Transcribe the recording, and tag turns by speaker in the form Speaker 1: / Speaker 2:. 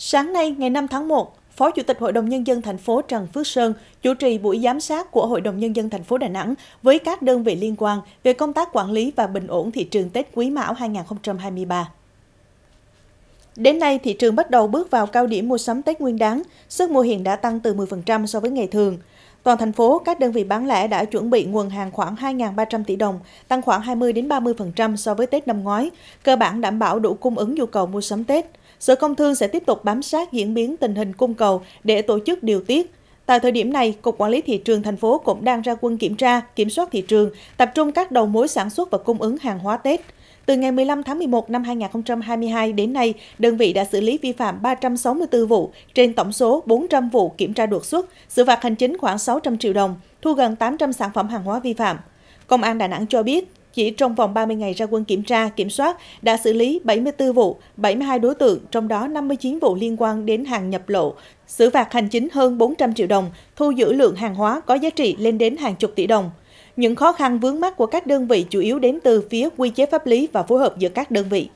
Speaker 1: Sáng nay, ngày 5 tháng 1, Phó Chủ tịch Hội đồng Nhân dân thành phố Trần Phước Sơn chủ trì buổi giám sát của Hội đồng Nhân dân thành phố Đà Nẵng với các đơn vị liên quan về công tác quản lý và bình ổn thị trường Tết Quý Mão 2023. Đến nay, thị trường bắt đầu bước vào cao điểm mua sắm Tết Nguyên đáng, sức mua hiện đã tăng từ 10% so với ngày thường. Toàn thành phố, các đơn vị bán lẻ đã chuẩn bị nguồn hàng khoảng 2.300 tỷ đồng, tăng khoảng 20 đến 30% so với Tết năm ngoái, cơ bản đảm bảo đủ cung ứng nhu cầu mua sắm Tết. Sở Công Thương sẽ tiếp tục bám sát diễn biến tình hình cung cầu để tổ chức điều tiết. Tại thời điểm này, Cục Quản lý Thị trường thành phố cũng đang ra quân kiểm tra, kiểm soát thị trường, tập trung các đầu mối sản xuất và cung ứng hàng hóa Tết. Từ ngày 15 tháng 11 năm 2022 đến nay, đơn vị đã xử lý vi phạm 364 vụ trên tổng số 400 vụ kiểm tra đột xuất, xử phạt hành chính khoảng 600 triệu đồng, thu gần 800 sản phẩm hàng hóa vi phạm. Công an Đà Nẵng cho biết, chỉ trong vòng 30 ngày ra quân kiểm tra, kiểm soát, đã xử lý 74 vụ, 72 đối tượng, trong đó 59 vụ liên quan đến hàng nhập lậu, xử phạt hành chính hơn 400 triệu đồng, thu giữ lượng hàng hóa có giá trị lên đến hàng chục tỷ đồng. Những khó khăn vướng mắt của các đơn vị chủ yếu đến từ phía quy chế pháp lý và phối hợp giữa các đơn vị.